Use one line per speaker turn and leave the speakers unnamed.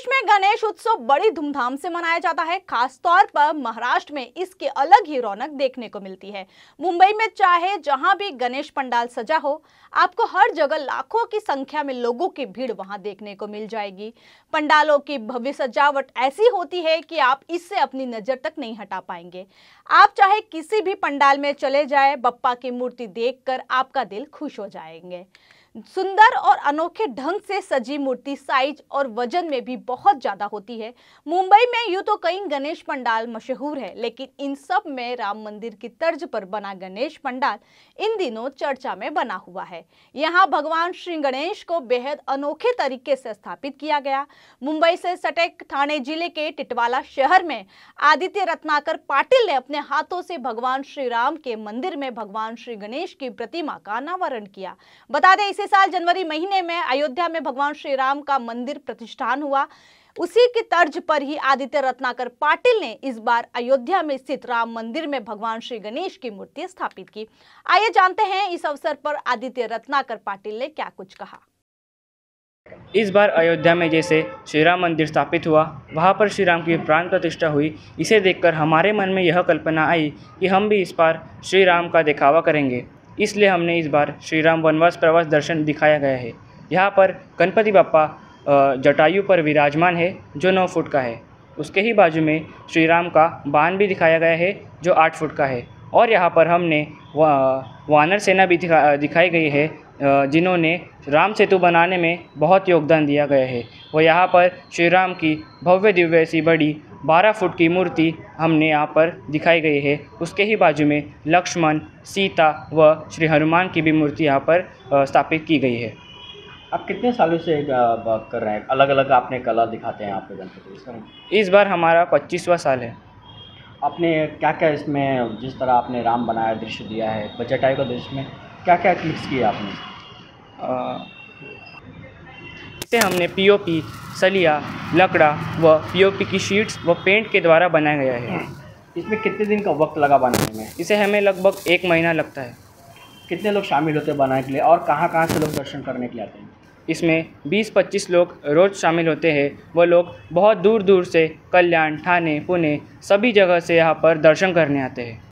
देश में गणेश उत्सव बड़ी धूमधाम से मनाया जाता है खासतौर पर महाराष्ट्र में इसकी अलग ही रौनक देखने को मिलती है मुंबई में चाहे जहां भी गणेश पंडाल सजा हो आपको हर जगह लाखों की संख्या में लोगों की भीड़ वहां देखने को मिल जाएगी पंडालों की भव्य सजावट ऐसी होती है कि आप इससे अपनी नजर तक नहीं हटा पाएंगे आप चाहे किसी भी पंडाल में चले जाए बप्पा की मूर्ति देख आपका दिल खुश हो जाएंगे सुंदर और अनोखे ढंग से सजी मूर्ति साइज और वजन में भी बहुत ज़्यादा होती है मुंबई में यूँ तो कई गणेश पंडाल मशहूर है लेकिन इन सब में राम मंदिर की तर्ज पर बना गणेश पंडाल इन दिनों चर्चा में बना हुआ है यहाँ भगवान श्री गणेश को बेहद अनोखे तरीके से स्थापित किया गया मुंबई से सटे थाने जिले के टिटवाला शहर में आदित्य रत्नाकर पाटिल ने अपने हाथों से भगवान श्री राम के मंदिर में भगवान श्री गणेश की प्रतिमा का अनावरण किया बता दें इसी साल जनवरी महीने में अयोध्या में भगवान श्री राम का मंदिर प्रतिष्ठान हुआ उसी की तर्ज पर ही आदित्य रत्नाकर पाटिल ने इस बार अयोध्या में स्थित राम मंदिर में भगवान श्री गणेश की मूर्ति स्थापित की आइए जानते हैं इस अवसर पर आदित्य रत्नाकर पाटिल ने क्या कुछ कहा
इस बार अयोध्या में जैसे श्री राम मंदिर स्थापित हुआ वहाँ पर श्री राम की प्राण प्रतिष्ठा हुई इसे देखकर हमारे मन में यह कल्पना आई कि हम भी इस बार श्री राम का दिखावा करेंगे इसलिए हमने इस बार श्री राम वनवास प्रवास दर्शन दिखाया गया है यहाँ पर गणपति बापा जटायु पर विराजमान है जो नौ फुट का है उसके ही बाजू में श्री राम का बांध भी दिखाया गया है जो आठ फुट का है और यहाँ पर हमने वा, वानर सेना भी दिखा दिखाई गई है जिन्होंने राम सेतु बनाने में बहुत योगदान दिया गया है वह यहाँ पर श्री राम की भव्य दिव्य सी बड़ी बारह फुट की मूर्ति हमने यहाँ पर दिखाई गई है उसके ही बाजू में लक्ष्मण सीता व श्री हनुमान की भी मूर्ति यहाँ पर स्थापित की गई है आप कितने सालों से कर रहे हैं अलग अलग आपने कला दिखाते हैं आपके गणपति इस बार हमारा पच्चीसवा साल है आपने क्या क्या इसमें जिस तरह आपने राम बनाया दृश्य दिया है बजट आएगा का दृश्य में क्या क्या क्लिक्स किया आपने आ... इसे हमने पीओपी सलिया लकड़ा व पीओपी की शीट्स व पेंट के द्वारा बनाया गया है हाँ। इसमें कितने दिन का वक्त लगा बनाने में इसे हमें लगभग एक महीना लगता है कितने लोग शामिल होते हैं बनाने के लिए और कहाँ कहाँ से लोग दर्शन करने के लिए आते हैं इसमें 20-25 लोग रोज़ शामिल होते हैं वह लोग बहुत दूर दूर से कल्याण ठाणे पुणे सभी जगह से यहाँ पर दर्शन करने आते हैं